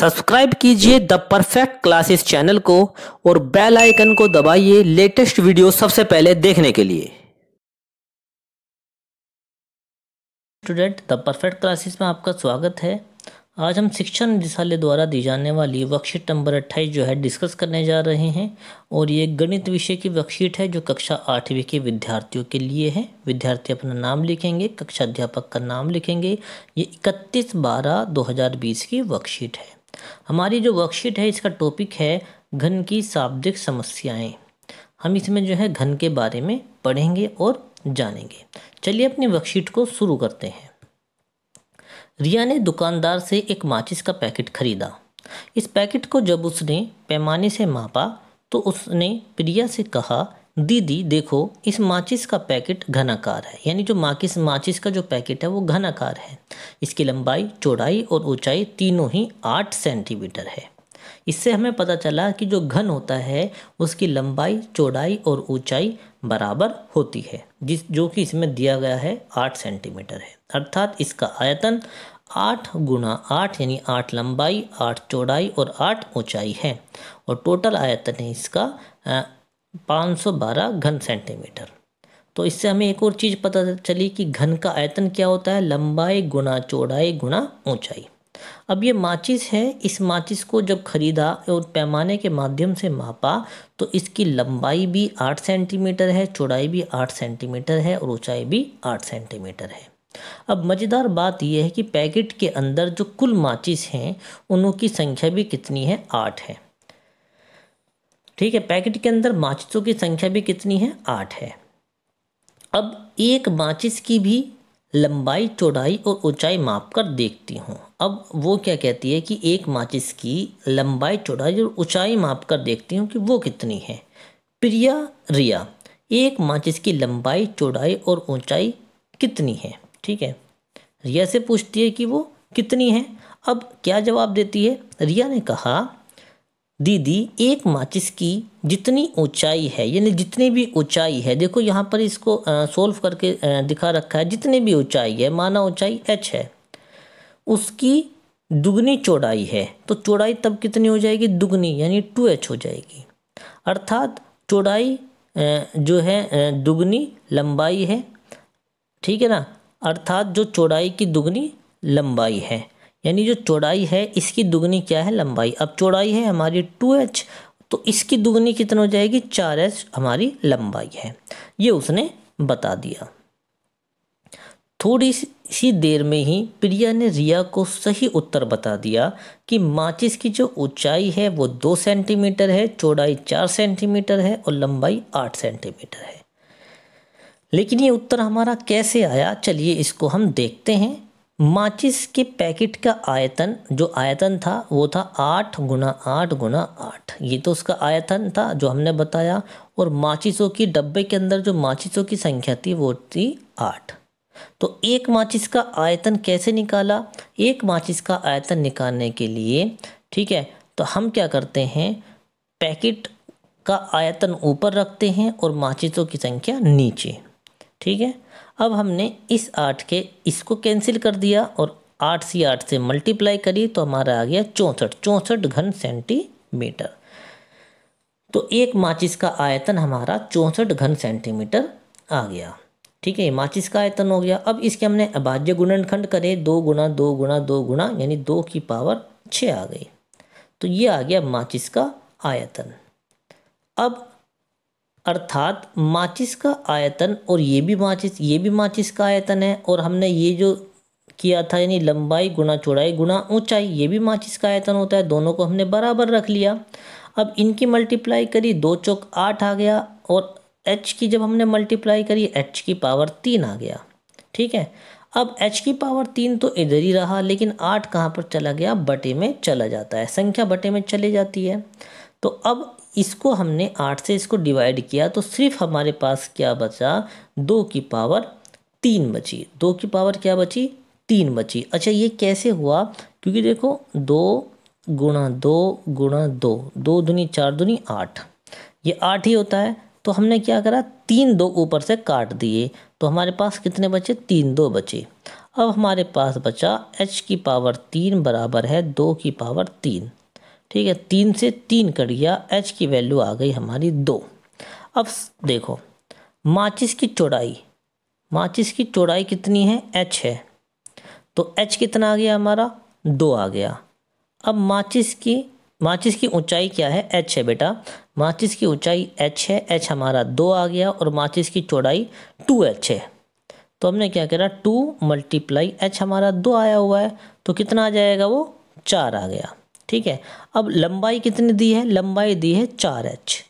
subscribe कीजिए the perfect classes channel को और बेल आइकन को दबाइए लेटेस्ट वीडियो सबसे पहले देखने के लिए स्टूडेंट द परफेक्ट क्लासेस में आपका स्वागत है आज हम शिक्षा निदेशालय द्वारा दी जाने वाली वर्कशीट नंबर अट्ठाईस जो है डिस्कस करने जा रहे हैं और ये गणित विषय की वर्कशीट है जो कक्षा आठवीं के विद्यार्थियों के लिए है विद्यार्थी अपना नाम लिखेंगे कक्षा अध्यापक का नाम लिखेंगे ये इकतीस बारह दो हज़ार बीस की वर्कशीट है हमारी जो वर्कशीट है इसका टॉपिक है घन की शाब्दिक समस्याएँ हम इसमें जो है घन के बारे में पढ़ेंगे और जानेंगे चलिए अपनी वर्कशीट को शुरू करते हैं रिया ने दुकानदार से एक माचिस का पैकेट खरीदा इस पैकेट को जब उसने पैमाने से मापा तो उसने प्रिया से कहा दीदी देखो इस माचिस का पैकेट घनाकार है यानी जो माचिस माचिस का जो पैकेट है वो घनाकार है इसकी लंबाई चौड़ाई और ऊंचाई तीनों ही आठ सेंटीमीटर है इससे हमें पता चला कि जो घन होता है उसकी लंबाई चौड़ाई और ऊंचाई बराबर होती है जिस जो कि इसमें दिया गया है आठ सेंटीमीटर है अर्थात इसका आयतन आठ गुना आठ यानी आठ लंबाई आठ चौड़ाई और आठ ऊंचाई है और टोटल आयतन है इसका पाँच सौ बारह घन सेंटीमीटर तो इससे हमें एक और चीज़ पता चली कि घन का आयतन क्या होता है लंबाई गुना चौड़ाई गुना ऊंचाई अब ये माचिस है इस माचिस को जब खरीदा और पैमाने के माध्यम से मापा तो इसकी लंबाई भी आठ सेंटीमीटर है चौड़ाई भी आठ सेंटीमीटर है और ऊंचाई भी आठ सेंटीमीटर है अब मज़ेदार बात यह है कि पैकेट के अंदर जो कुल माचिस हैं उनों की संख्या भी कितनी है आठ है ठीक है पैकेट के अंदर माचिसों की संख्या भी कितनी है आठ है अब एक माचिस की भी लंबाई चौड़ाई और ऊंचाई माप कर देखती हूँ अब वो क्या कहती है कि एक माचिस की लंबाई चौड़ाई और ऊंचाई माप कर देखती हूँ कि वो कितनी है प्रिया रिया एक माचिस की लंबाई चौड़ाई और ऊंचाई कितनी है ठीक है रिया से पूछती है कि वो कितनी है अब क्या जवाब देती है रिया ने कहा दीदी एक माचिस की जितनी ऊंचाई है यानी जितनी भी ऊंचाई है देखो यहाँ पर इसको सोल्व करके दिखा रखा है जितनी भी ऊंचाई है माना ऊंचाई एच है उसकी दुगनी चौड़ाई है तो चौड़ाई तब कितनी हो जाएगी दुगनी यानी टू एच हो जाएगी अर्थात चौड़ाई जो है दुगनी लंबाई है ठीक है ना अर्थात जो चौड़ाई की दुगनी लंबाई है यानी जो चौड़ाई है इसकी दुगनी क्या है लंबाई अब चौड़ाई है हमारी टू एच तो इसकी दुगनी कितनी हो जाएगी चार एच हमारी लंबाई है ये उसने बता दिया थोड़ी सी देर में ही प्रिया ने रिया को सही उत्तर बता दिया कि माचिस की जो ऊंचाई है वो दो सेंटीमीटर है चौड़ाई चार सेंटीमीटर है और लंबाई आठ सेंटीमीटर है लेकिन ये उत्तर हमारा कैसे आया चलिए इसको हम देखते हैं माचिस के पैकेट का आयतन जो आयतन था वो था आठ गुना आठ गुना आठ ये तो उसका आयतन था जो हमने बताया और माचिसों की डब्बे के अंदर जो माचिसों की संख्या थी वो थी आठ तो एक माचिस का आयतन कैसे निकाला एक माचिस का आयतन निकालने के लिए ठीक है तो हम क्या करते हैं पैकेट का आयतन ऊपर रखते हैं और माचिसों की संख्या नीचे ठीक है अब हमने इस आठ के इसको कैंसिल कर दिया और आठ सी आठ से मल्टीप्लाई करी तो हमारा आ गया चौंसठ चौंसठ घन सेंटीमीटर तो एक माचिस का आयतन हमारा चौंसठ घन सेंटीमीटर आ गया ठीक है माचिस का आयतन हो गया अब इसके हमने अभाज्य गुणनखंड करे दो गुणा दो गुणा दो गुणा यानी दो की पावर छः आ गई तो ये आ गया माचिस का आयतन अब अर्थात माचिस का आयतन और ये भी माचिस ये भी माचिस का आयतन है और हमने ये जो किया था यानी लंबाई गुना चौड़ाई गुना ऊंचाई ये भी माचिस का आयतन होता है दोनों को हमने बराबर रख लिया अब इनकी मल्टीप्लाई करी दो चौक आठ आ गया और एच की जब हमने मल्टीप्लाई करी एच की पावर तीन आ गया ठीक है अब एच की पावर तीन तो इधर ही रहा लेकिन आठ कहाँ पर चला गया बटे में चला जाता है संख्या बटे में चली जाती है तो अब इसको हमने आठ से इसको डिवाइड किया तो सिर्फ हमारे पास क्या बचा दो की पावर तीन बची दो की पावर क्या बची तीन बची अच्छा ये कैसे हुआ क्योंकि देखो दो गुणा दो गुणा दो दो दुनी चार दुनी आठ ये आठ ही होता है तो हमने क्या करा तीन दो ऊपर से काट दिए तो हमारे पास कितने बचे तीन दो बचे अब हमारे पास बचा h की पावर तीन बराबर है दो की पावर तीन ठीक है तीन से तीन कट गया एच की वैल्यू आ गई हमारी दो अब देखो माचिस की चौड़ाई माचिस की चौड़ाई कितनी है एच है तो एच कितना आ गया हमारा दो आ गया अब माचिस की माचिस की ऊंचाई क्या है एच है बेटा माचिस की ऊंचाई एच है एच हमारा दो आ गया और माचिस की चौड़ाई टू एच है तो हमने क्या करा टू मल्टीप्लाई एच हमारा दो आया हुआ है तो कितना आ जाएगा वो चार आ गया ठीक है अब लंबाई कितनी दी है लंबाई दी है चार एच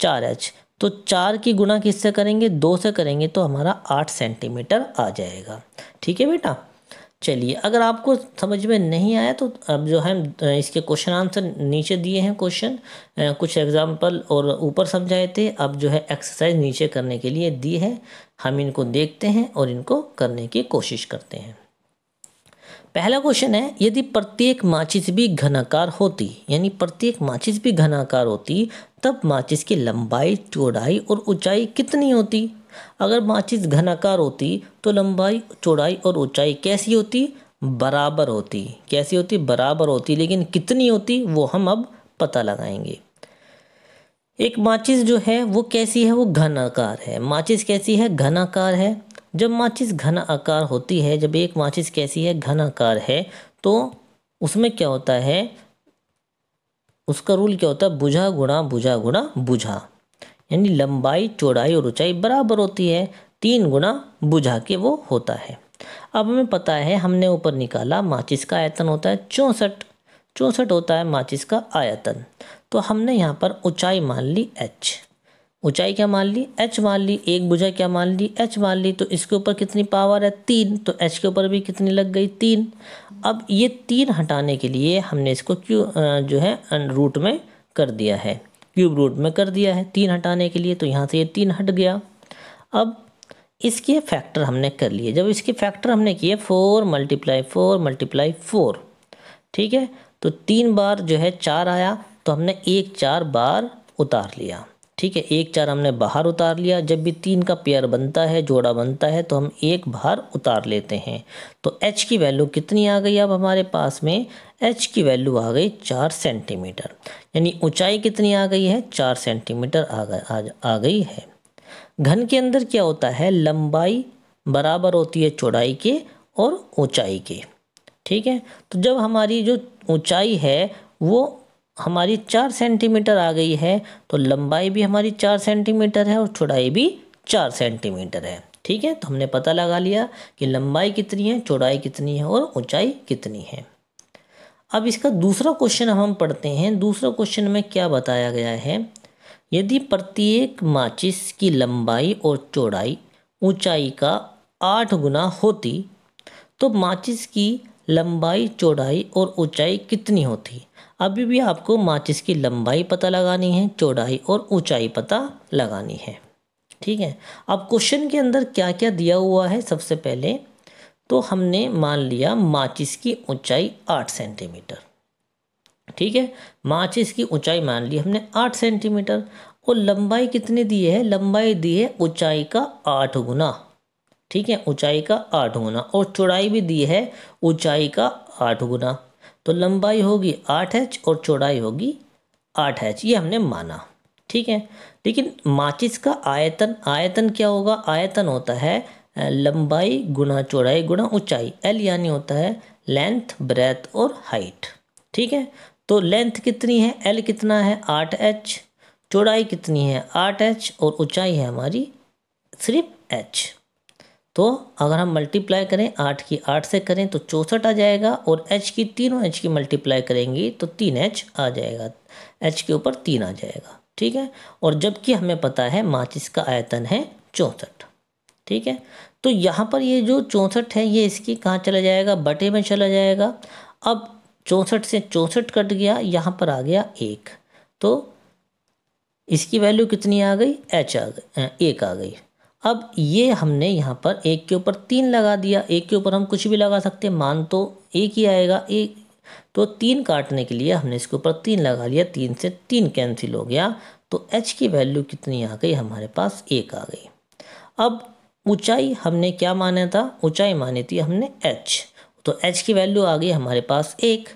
चार एच तो चार की गुणा किससे करेंगे दो से करेंगे तो हमारा आठ सेंटीमीटर आ जाएगा ठीक है बेटा चलिए अगर आपको समझ में नहीं आया तो अब जो है इसके क्वेश्चन आंसर नीचे दिए हैं क्वेश्चन कुछ एग्जाम्पल और ऊपर समझाए थे अब जो है एक्सरसाइज नीचे करने के लिए दी है हम इनको देखते हैं और इनको करने की कोशिश करते हैं पहला क्वेश्चन है यदि प्रत्येक माचिस भी घनाकार होती यानी प्रत्येक माचिस भी घनाकार होती तब माचिस की लंबाई चौड़ाई और ऊंचाई कितनी होती अगर माचिस घनाकार होती तो लंबाई चौड़ाई और ऊंचाई कैसी होती बराबर होती कैसी होती बराबर होती लेकिन कितनी होती वो हम अब पता लगाएंगे एक माचिस जो है वो कैसी है वो घनाकार है माचिस कैसी है घनाकार है जब माचिस घन आकार होती है जब एक माचिस कैसी है घन आकार है तो उसमें क्या होता है उसका रूल क्या होता है बुझा गुणा बुझा गुणा बुझा यानी लंबाई चौड़ाई और ऊंचाई बराबर होती है तीन गुणा बुझा के वो होता है अब हमें पता है हमने ऊपर निकाला माचिस का आयतन होता है चौंसठ चौंसठ होता है माचिस का आयतन तो हमने यहाँ पर ऊंचाई मान ली एच ऊंचाई क्या मान ली एच मान ली एक भुजा क्या मान ली एच मान ली तो इसके ऊपर कितनी पावर है तीन तो एच के ऊपर भी कितनी लग गई तीन अब ये तीन हटाने के लिए हमने इसको क्यू जो है रूट में कर दिया है क्यूब रूट में कर दिया है तीन हटाने के लिए तो यहाँ से ये तीन हट गया अब इसके फैक्टर हमने कर लिए जब इसके फैक्टर हमने किए four multiply four multiply four ठीक है तो तीन बार जो है चार आया तो हमने एक चार बार उतार लिया ठीक है एक चार हमने बाहर उतार लिया जब भी तीन का पेयर बनता है जोड़ा बनता है तो हम एक बाहर उतार लेते हैं तो एच की वैल्यू कितनी आ गई अब हमारे पास में एच की वैल्यू आ गई चार सेंटीमीटर यानी ऊंचाई कितनी आ गई है चार सेंटीमीटर आ गई आ, आ गई है घन के अंदर क्या होता है लंबाई बराबर होती है चौड़ाई के और ऊँचाई के ठीक है तो जब हमारी जो ऊँचाई है वो हमारी चार सेंटीमीटर आ गई है तो लंबाई भी हमारी चार सेंटीमीटर है और चौड़ाई भी चार सेंटीमीटर है ठीक है तो हमने पता लगा लिया कि लंबाई कितनी है चौड़ाई कितनी है और ऊंचाई कितनी है अब इसका दूसरा क्वेश्चन हम पढ़ते हैं दूसरा क्वेश्चन में क्या बताया गया है यदि प्रत्येक माचिस की लंबाई और चौड़ाई ऊंचाई का आठ गुना होती तो माचिस की लंबाई चौड़ाई और ऊंचाई कितनी होती अभी भी आपको माचिस की लंबाई पता लगानी है चौड़ाई और ऊंचाई पता लगानी है ठीक है अब क्वेश्चन के अंदर क्या क्या दिया हुआ है सबसे पहले तो हमने मान लिया माचिस की ऊंचाई आठ सेंटीमीटर ठीक है माचिस की ऊंचाई मान ली हमने आठ सेंटीमीटर और लंबाई कितनी दी है लंबाई दी है ऊंचाई का आठ गुना ठीक है ऊंचाई का आठ गुना और चौड़ाई भी दी है ऊंचाई का आठ गुना तो लंबाई होगी आठ एच और चौड़ाई होगी आठ एच ये हमने माना ठीक है लेकिन माचिस का आयतन आयतन क्या होगा आयतन होता है लंबाई गुणा चौड़ाई गुणा ऊंचाई एल यानी होता है लेंथ ब्रेथ और हाइट ठीक है तो लेंथ कितनी है एल कितना है आठ एच चौड़ाई कितनी है आठ एच और ऊंचाई है हमारी सिर्फ एच तो अगर हम मल्टीप्लाई करें आठ की आठ से करें तो चौंसठ आ जाएगा और एच की तीनों एच की मल्टीप्लाई करेंगी तो तीन एच आ जाएगा एच के ऊपर तीन आ जाएगा ठीक है और जबकि हमें पता है माचिस का आयतन है चौंसठ ठीक है तो यहाँ पर ये जो चौंसठ है ये इसकी कहाँ चला जाएगा बटे में चला जाएगा अब चौंसठ से चौंसठ कट गया यहाँ पर आ गया एक तो इसकी वैल्यू कितनी आ गई एच आ गई एक आ गई अब ये हमने यहाँ पर एक के ऊपर तीन लगा दिया एक के ऊपर हम कुछ भी लगा सकते हैं मान तो एक ही आएगा एक तो तीन काटने के लिए हमने इसके ऊपर तीन लगा लिया तीन से तीन कैंसिल हो गया तो h की वैल्यू कितनी आ गई हमारे पास एक आ गई अब ऊंचाई हमने क्या माना था ऊंचाई मानी थी हमने h तो h की वैल्यू आ गई हमारे पास एक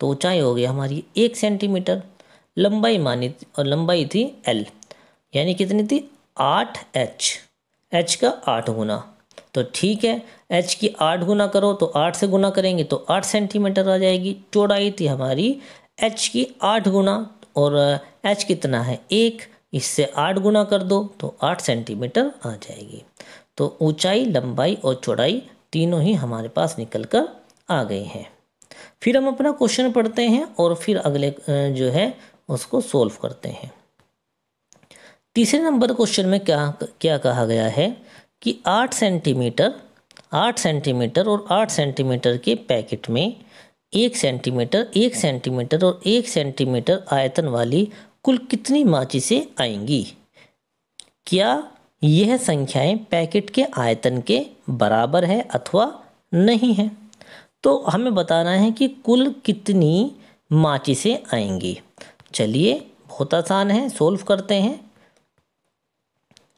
तो ऊंचाई हो गई हमारी एक सेंटीमीटर लंबाई मानी और लंबाई थी l यानी कितनी थी आठ एच एच का आठ गुना तो ठीक है एच की आठ गुना करो तो आठ से गुना करेंगे तो आठ सेंटीमीटर आ जाएगी चौड़ाई थी हमारी एच की आठ गुना और एच कितना है एक इससे आठ गुना कर दो तो आठ सेंटीमीटर आ जाएगी तो ऊंचाई लंबाई और चौड़ाई तीनों ही हमारे पास निकल कर आ गए हैं फिर हम अपना क्वेश्चन पढ़ते हैं और फिर अगले जो है उसको सोल्व करते हैं तीसरे नंबर क्वेश्चन में क्या क्या कहा गया है कि आठ सेंटीमीटर आठ सेंटीमीटर और आठ सेंटीमीटर के पैकेट में एक सेंटीमीटर एक सेंटीमीटर और एक सेंटीमीटर आयतन वाली कुल कितनी माचिसें आएंगी क्या यह संख्याएं पैकेट के आयतन के बराबर है अथवा नहीं है तो हमें बताना है कि कुल कितनी माचिसें आएंगी चलिए बहुत आसान है सोल्व करते हैं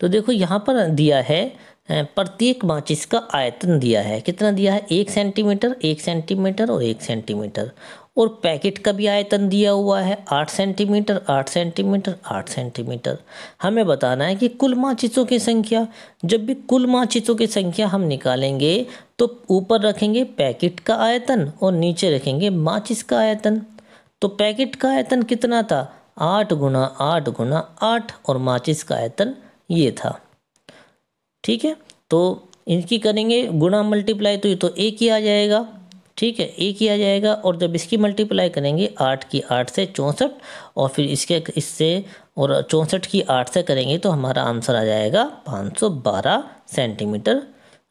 तो देखो यहाँ पर दिया है प्रत्येक माचिस का आयतन दिया है कितना दिया है एक सेंटीमीटर एक सेंटीमीटर और एक सेंटीमीटर और पैकेट का भी आयतन दिया हुआ है आठ सेंटीमीटर आठ सेंटीमीटर आठ सेंटीमीटर हमें बताना है कि कुल माचिसों की संख्या जब भी कुल माचिसों की संख्या हम निकालेंगे तो ऊपर रखेंगे पैकेट का आयतन और नीचे रखेंगे माचिस का आयतन तो पैकेट का आयतन कितना था आठ गुना आठ गुना आठ और माचिस का आयतन ये था ठीक है तो इनकी करेंगे गुणा मल्टीप्लाई तो ये तो एक ही आ जाएगा ठीक है एक ही आ जाएगा और जब इसकी मल्टीप्लाई करेंगे आठ की आठ से चौंसठ और फिर इसके इससे और चौंसठ की आठ से करेंगे तो हमारा आंसर आ जाएगा पाँच सौ बारह सेंटीमीटर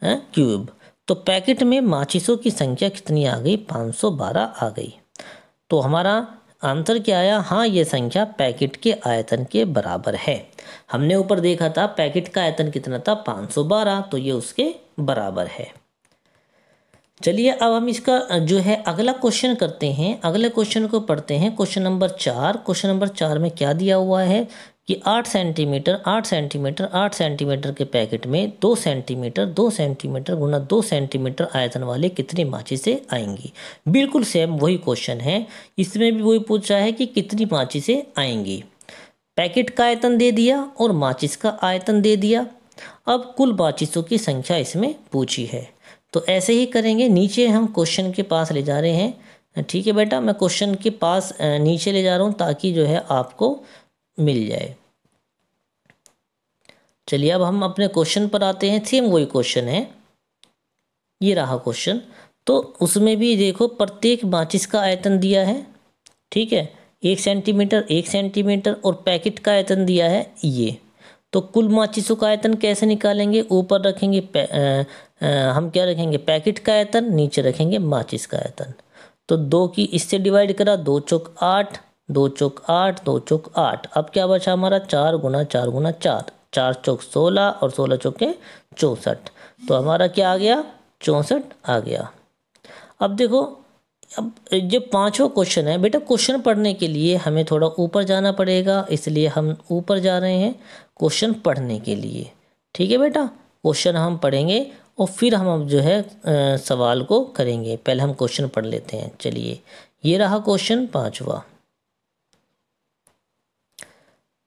क्यूब तो पैकेट में माचिसों की संख्या कितनी आ गई पाँच सौ बारह आ गई तो हमारा आंसर क्या आया हाँ ये संख्या पैकेट के आयतन के बराबर है हमने ऊपर देखा था पैकेट का आयतन कितना था बारह तो ये उसके बराबर है चलिए अब हम इसका जो है अगला क्वेश्चन करते हैं अगले क्वेश्चन को पढ़ते हैं क्वेश्चन नंबर चार क्वेश्चन नंबर चार में क्या दिया हुआ है कि 8 सेंटीमीटर 8 सेंटीमीटर 8 सेंटीमीटर के पैकेट में 2 सेंटीमीटर 2 सेंटीमीटर गुना 2 सेंटीमीटर आयतन वाले कितने माची से आएंगी बिल्कुल सेम वही क्वेश्चन है इसमें भी वही पूछा है कि कितनी माची से आएंगी पैकेट का आयतन दे दिया और माचिस का आयतन दे दिया अब कुल माचिसों की संख्या इसमें पूछी है तो ऐसे ही करेंगे नीचे हम क्वेश्चन के पास ले जा रहे हैं ठीक है बेटा मैं क्वेश्चन के पास नीचे ले जा रहा हूँ ताकि जो है आपको मिल जाए चलिए अब हम अपने क्वेश्चन पर आते हैं सेम वही क्वेश्चन है ये रहा क्वेश्चन तो उसमें भी देखो प्रत्येक माचिस का आयतन दिया है ठीक है एक सेंटीमीटर एक सेंटीमीटर और पैकेट का आयतन दिया है ये तो कुल माचिसों का आयतन कैसे निकालेंगे ऊपर रखेंगे आ, आ, हम क्या रखेंगे पैकेट का आयतन नीचे रखेंगे माचिस का आयतन तो दो की इससे डिवाइड करा दो चौक आठ दो चौक आठ दो चौक आठ अब क्या बचा हमारा चार गुना चार गुना चार चार चौक सोलह और सोलह चौके चौंसठ तो हमारा क्या आ गया चौंसठ आ गया अब देखो अब ये पांचवा क्वेश्चन है बेटा क्वेश्चन पढ़ने के लिए हमें थोड़ा ऊपर जाना पड़ेगा इसलिए हम ऊपर जा रहे हैं क्वेश्चन पढ़ने के लिए ठीक है बेटा क्वेश्चन हम पढ़ेंगे और फिर हम जो है सवाल को करेंगे पहले हम क्वेश्चन पढ़ लेते हैं चलिए ये रहा क्वेश्चन पाँचवा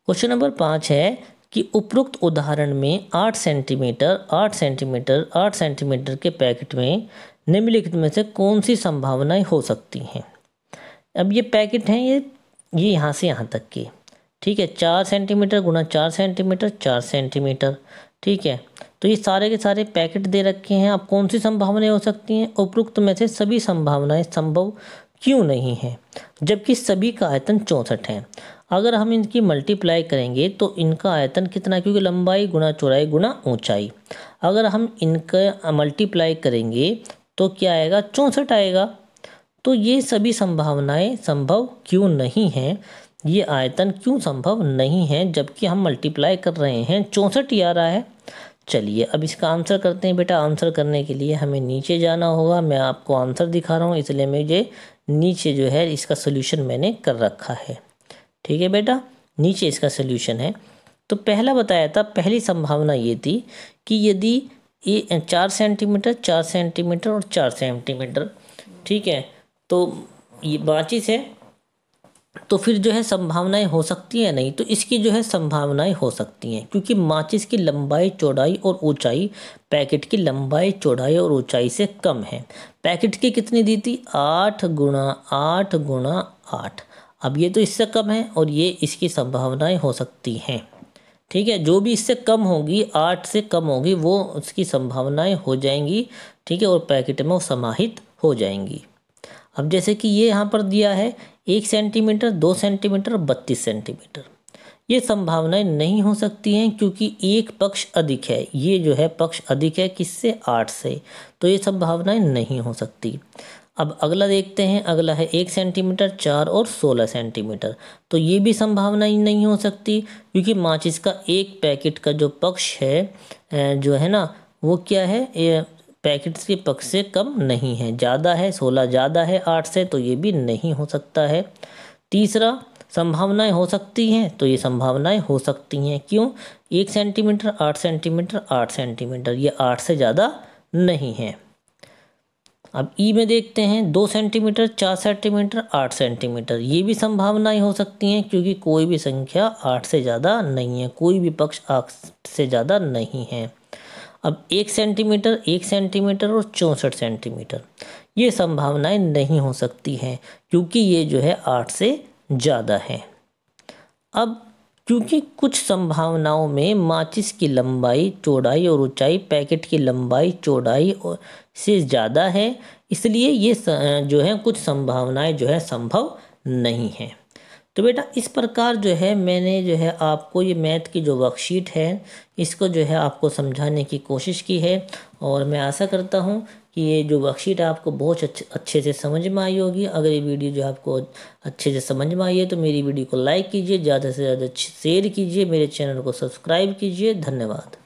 क्वेश्चन नंबर पाँच है कि उपरोक्त उदाहरण में आठ सेंटीमीटर आठ सेंटीमीटर आठ सेंटीमीटर के पैकेट में निम्नलिखित में से कौन सी संभावनाएं हो सकती हैं अब ये पैकेट हैं ये ये यहाँ से यहाँ तक के ठीक है चार सेंटीमीटर गुना चार सेंटीमीटर चार सेंटीमीटर ठीक है तो ये सारे के सारे पैकेट दे रखे हैं अब कौन सी संभावनाएं हो सकती हैं उपरोक्त में से सभी संभावनाएं संभव क्यों नहीं हैं जबकि सभी का आयतन चौंसठ है अगर हम इनकी मल्टीप्लाई करेंगे तो इनका आयतन कितना क्योंकि लंबाई गुना चौड़ाई गुना ऊंचाई अगर हम इनका मल्टीप्लाई करेंगे तो क्या आएगा चौंसठ आएगा तो ये सभी संभावनाएं संभव क्यों नहीं हैं ये आयतन क्यों संभव नहीं है जबकि हम मल्टीप्लाई कर रहे हैं चौंसठ आ रहा है चलिए अब इसका आंसर करते हैं बेटा आंसर करने के लिए हमें नीचे जाना होगा मैं आपको आंसर दिखा रहा हूँ इसलिए मुझे नीचे जो है इसका सोल्यूशन मैंने कर रखा है ठीक है बेटा नीचे इसका सोल्यूशन है तो पहला बताया था पहली संभावना ये थी कि यदि ये चार सेंटीमीटर चार सेंटीमीटर और चार सेंटीमीटर ठीक है तो ये माचिस है तो फिर जो है संभावनाएं हो सकती हैं नहीं तो इसकी जो है संभावनाएं हो सकती हैं क्योंकि माचिस की लंबाई चौड़ाई और ऊंचाई पैकेट की लंबाई चौड़ाई और ऊंचाई से कम है पैकेट की कितनी दी थी आठ गुणा आठ गुणा आठ अब ये तो इससे कम है और ये इसकी संभावनाएं हो सकती हैं ठीक है जो भी इससे कम होगी आठ से कम होगी वो उसकी संभावनाएं हो जाएंगी ठीक है और पैकेट में वो समाहित हो जाएंगी अब जैसे कि ये यहाँ पर दिया है एक सेंटीमीटर दो सेंटीमीटर बत्तीस सेंटीमीटर ये संभावनाएं नहीं हो सकती हैं क्योंकि एक पक्ष अधिक है ये जो है पक्ष अधिक है किससे आठ से तो ये संभावनाएं नहीं हो सकती अब अगला देखते हैं अगला है एक सेंटीमीटर चार और सोलह सेंटीमीटर तो ये भी संभावना ही नहीं हो सकती क्योंकि माचिस का एक पैकेट का जो पक्ष है जो है ना वो क्या है ये पैकेट्स के पक्ष से कम नहीं है ज़्यादा है सोलह ज़्यादा है आठ से तो ये भी नहीं हो सकता है तीसरा संभावनाएं हो सकती हैं तो ये संभावनाएं हो सकती हैं क्यों एक सेंटीमीटर आठ सेंटीमीटर आठ सेंटीमीटर ये आठ से ज़्यादा नहीं है अब ई में देखते हैं दो सेंटीमीटर चार सेंटीमीटर आठ सेंटीमीटर ये भी संभावनाएं हो सकती हैं क्योंकि कोई भी संख्या आठ से ज़्यादा नहीं है कोई भी पक्ष आठ से ज़्यादा नहीं है अब एक सेंटीमीटर एक सेंटीमीटर और चौंसठ सेंटीमीटर ये संभावनाएं नहीं हो सकती हैं क्योंकि ये जो है आठ से ज़्यादा है अब क्योंकि कुछ संभावनाओं में माचिस की लंबाई चौड़ाई और ऊंचाई पैकेट की लंबाई चौड़ाई से ज़्यादा है इसलिए ये जो है कुछ संभावनाएं जो है संभव नहीं हैं तो बेटा इस प्रकार जो है मैंने जो है आपको ये मैथ की जो वर्कशीट है इसको जो है आपको समझाने की कोशिश की है और मैं आशा करता हूँ कि ये जो वर्कशीट आपको बहुत अच्छे अच्छे से समझ में आई होगी अगर ये वीडियो जो आपको अच्छे से समझ में आई है तो मेरी वीडियो को लाइक कीजिए ज़्यादा से ज़्यादा शेयर कीजिए मेरे चैनल को सब्सक्राइब कीजिए धन्यवाद